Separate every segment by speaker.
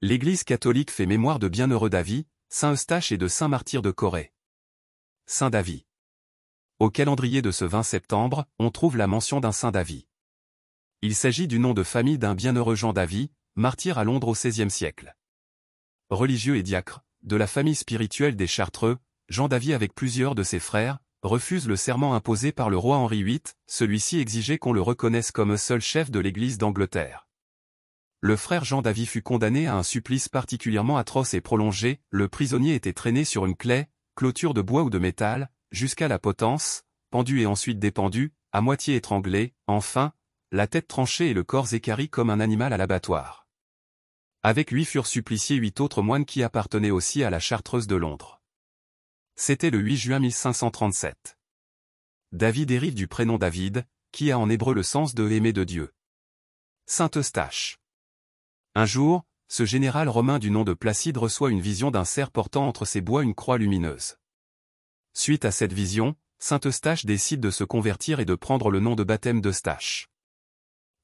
Speaker 1: L'Église catholique fait mémoire de bienheureux David, Saint Eustache et de Saint Martyr de Corée. Saint David Au calendrier de ce 20 septembre, on trouve la mention d'un Saint David. Il s'agit du nom de famille d'un bienheureux Jean Davy, martyr à Londres au XVIe siècle. Religieux et diacre, de la famille spirituelle des Chartreux, Jean David avec plusieurs de ses frères, refuse le serment imposé par le roi Henri VIII, celui-ci exigeait qu'on le reconnaisse comme seul chef de l'Église d'Angleterre le frère Jean david fut condamné à un supplice particulièrement atroce et prolongé, le prisonnier était traîné sur une clé, clôture de bois ou de métal, jusqu'à la potence, pendu et ensuite dépendu, à moitié étranglé, enfin, la tête tranchée et le corps équarri comme un animal à l'abattoir. Avec lui furent suppliciés huit autres moines qui appartenaient aussi à la chartreuse de Londres. C'était le 8 juin 1537. David dérive du prénom David, qui a en hébreu le sens de aimer de Dieu. Saint Eustache. Un jour, ce général romain du nom de Placide reçoit une vision d'un cerf portant entre ses bois une croix lumineuse. Suite à cette vision, Saint Eustache décide de se convertir et de prendre le nom de baptême d'Eustache.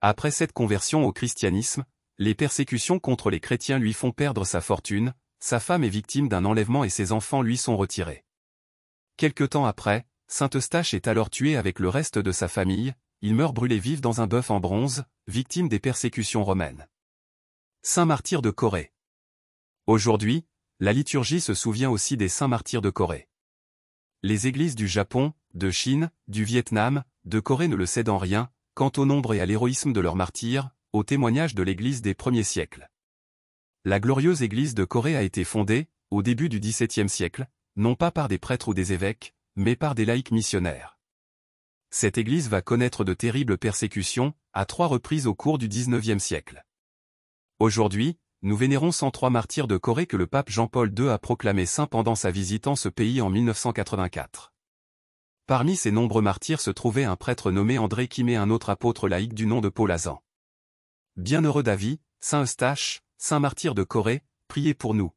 Speaker 1: Après cette conversion au christianisme, les persécutions contre les chrétiens lui font perdre sa fortune, sa femme est victime d'un enlèvement et ses enfants lui sont retirés. Quelque temps après, Saint Eustache est alors tué avec le reste de sa famille, il meurt brûlé vif dans un bœuf en bronze, victime des persécutions romaines. Saint martyr de Corée. Aujourd'hui, la liturgie se souvient aussi des saints martyrs de Corée. Les églises du Japon, de Chine, du Vietnam, de Corée ne le cèdent en rien, quant au nombre et à l'héroïsme de leurs martyrs, au témoignage de l'Église des premiers siècles. La glorieuse Église de Corée a été fondée, au début du XVIIe siècle, non pas par des prêtres ou des évêques, mais par des laïcs missionnaires. Cette Église va connaître de terribles persécutions, à trois reprises au cours du XIXe siècle. Aujourd'hui, nous vénérons 103 martyrs de Corée que le pape Jean-Paul II a proclamé saint pendant sa visite en ce pays en 1984. Parmi ces nombreux martyrs se trouvait un prêtre nommé André Kim et un autre apôtre laïque du nom de Paul Azan. Bienheureux d'avis, Saint Eustache, Saint Martyr de Corée, priez pour nous.